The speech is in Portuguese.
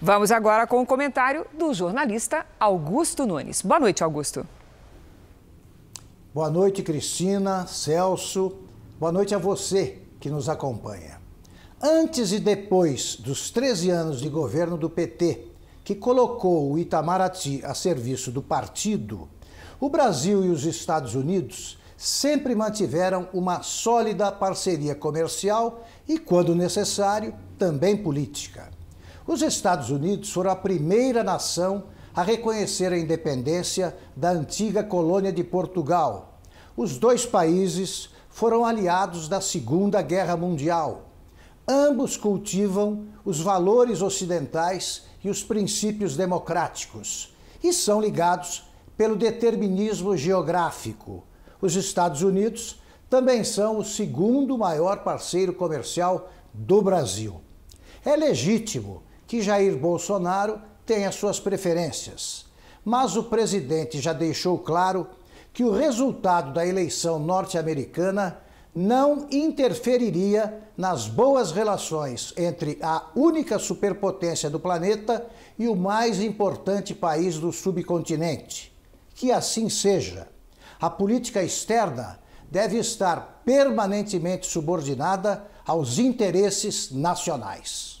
Vamos agora com o comentário do jornalista Augusto Nunes. Boa noite, Augusto. Boa noite, Cristina, Celso. Boa noite a você que nos acompanha. Antes e depois dos 13 anos de governo do PT, que colocou o Itamaraty a serviço do partido, o Brasil e os Estados Unidos sempre mantiveram uma sólida parceria comercial e, quando necessário, também política. Os Estados Unidos foram a primeira nação a reconhecer a independência da antiga colônia de Portugal. Os dois países foram aliados da Segunda Guerra Mundial. Ambos cultivam os valores ocidentais e os princípios democráticos e são ligados pelo determinismo geográfico. Os Estados Unidos também são o segundo maior parceiro comercial do Brasil. É legítimo que Jair Bolsonaro tem as suas preferências. Mas o presidente já deixou claro que o resultado da eleição norte-americana não interferiria nas boas relações entre a única superpotência do planeta e o mais importante país do subcontinente. Que assim seja. A política externa deve estar permanentemente subordinada aos interesses nacionais.